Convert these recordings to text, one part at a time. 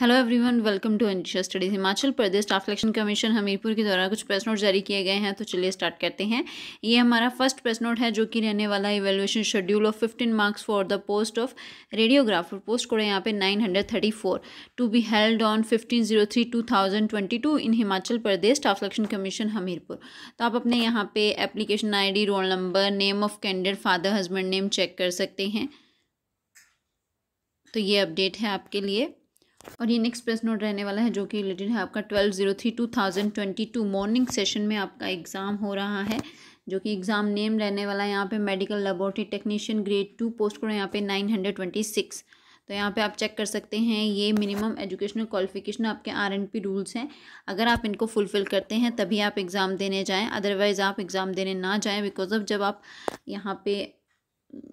hello everyone welcome to Ansha studies Himachal Pradesh staff selection commission Hamirpur के द्वारा कुछ प्रेस नोट जारी किए गए हैं तो चलिए स्टार्ट करते हैं ये हमारा फर्स्ट प्रेस नोट है जो कि रहने वाला है evaluation schedule of fifteen marks for the post of radiographer post code यहाँ पे nine hundred thirty four to be held on fifteen zero three two thousand twenty two in Himachal Pradesh staff selection commission Hamirpur तो आप अपने यहाँ पे application I D roll number name of candidate father husband name check कर सकते हैं तो ये अपडेट है आपके लिए और ये नेक्स्ट प्रेस नोट रहने वाला है जो कि रिलेटेड है आपका twelve zero three two thousand twenty two morning session में आपका एग्ज़ाम हो रहा है जो कि एग्ज़ाम नेम रहने वाला है यहाँ पे medical laboratory technician grade two post code यहाँ पे नाइन हंड्रेड ट्वेंटी सिक्स तो यहाँ पे आप चेक कर सकते हैं ये मिनिमम एजुकेशनल क्वालिफिकेशन आपके आर एंड पी रूल्स हैं अगर आप इनको फुलफ़िल करते हैं तभी आप एग्ज़ाम देने जाएँ अदरवाइज़ आप एग्ज़ाम देने ना जाएँ बिकॉज ऑफ जब आप यहाँ पे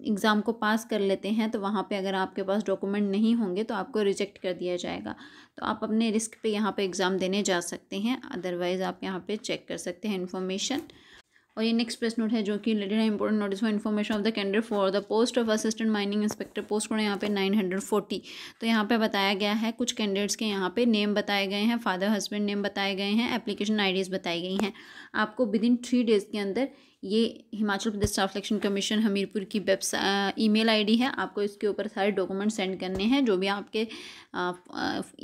एग्ज़ाम को पास कर लेते हैं तो वहाँ पे अगर आपके पास डॉक्यूमेंट नहीं होंगे तो आपको रिजेक्ट कर दिया जाएगा तो आप अपने रिस्क पे यहाँ पे एग्ज़ाम देने जा सकते हैं अदरवाइज़ आप यहाँ पे चेक कर सकते हैं इन्फॉर्मेशन और ये नेक्स्ट प्रेस नोट है जो कि रिलेटेड है important notice for information of the candidate for the post of assistant mining inspector post को यहाँ पे नाइन हंड्रेड फोर्टी तो यहाँ पे बताया गया है कुछ कैंडिडेट्स के यहाँ पे नेम बताए गए हैं फादर हस्बैंड नेम बताए गए हैं एप्लीकेशन आईडीज़ बताई गई हैं आपको विद इन थ्री डेज़ के अंदर ये Himachal Pradesh staff selection commission Hamirpur की वेबसाइट ईमेल आईडी है आपको इसके ऊपर सारे डॉक्यूमेंट सेंड करने हैं जो भी आपके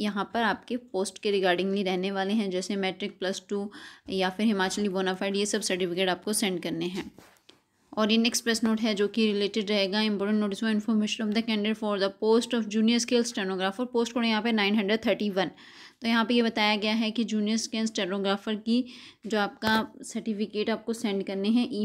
यहाँ पर आपके पोस्ट के रिगार्डिंगली रहने वाले हैं जैसे मैट्रिक प्लस टू या फिर हिमाचली बोनाफाइड ये सब सर्टिफिकेट आपको सेंड करने हैं और ये नेक्स्ट प्रेस नोट है जो कि रिलेटेड रहेगा इंपॉर्टेंट नोटिस व information of the candidate for the post of junior scale stenographer post code यहाँ पे नाइन हंड्रेड थर्टी वन तो यहाँ पे ये यह बताया गया है कि जूनियर स्केल स्टेनोग्राफर की जो आपका सर्टिफिकेट आपको सेंड करने हैं ई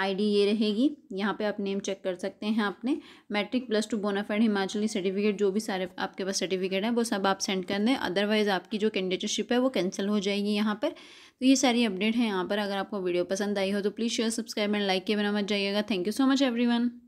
आईडी ये रहेगी यहाँ पे आप नेम चेक कर सकते हैं आपने matric plus two bonafide Himachali certificate जो भी सारे आपके पास सर्टिफिकेट है वो सब आप सेंड कर दें अदरवाइज़ आपकी जो कैंडिडेटशिप है वो कैंसिल हो जाएगी यहाँ पर तो ये सारी अपडेट है यहाँ पर अगर आपको वीडियो पसंद आई हो तो please share subscribe and like के बिना मत जाइएगा thank you so much every